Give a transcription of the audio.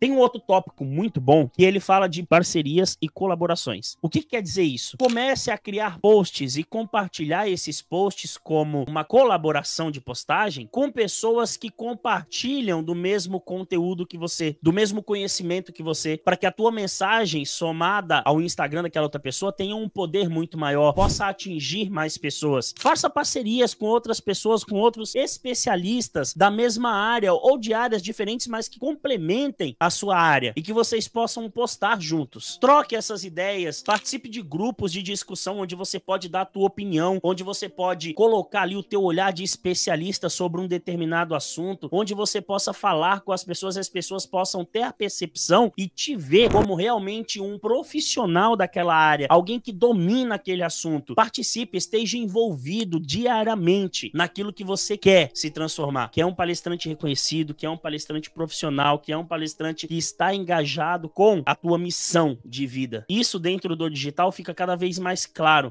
Tem um outro tópico muito bom que ele fala de parcerias e colaborações. O que, que quer dizer isso? Comece a criar posts e compartilhar esses posts como uma colaboração de postagem com pessoas que compartilham do mesmo conteúdo que você, do mesmo conhecimento que você, para que a tua mensagem somada ao Instagram daquela outra pessoa tenha um poder muito maior, possa atingir mais pessoas. Faça parcerias com outras pessoas, com outros especialistas da mesma área ou de áreas diferentes, mas que complementem a sua área e que vocês possam postar juntos. Troque essas ideias, participe de grupos de discussão onde você pode dar a tua opinião, onde você pode colocar ali o teu olhar de especialista sobre um determinado assunto, onde você possa falar com as pessoas e as pessoas possam ter a percepção e te ver como realmente um profissional daquela área, alguém que domina aquele assunto. Participe, esteja envolvido diariamente naquilo que você quer se transformar, que é um palestrante reconhecido, que é um palestrante profissional, que é um palestrante que está engajado com a tua missão de vida. Isso dentro do digital fica cada vez mais claro.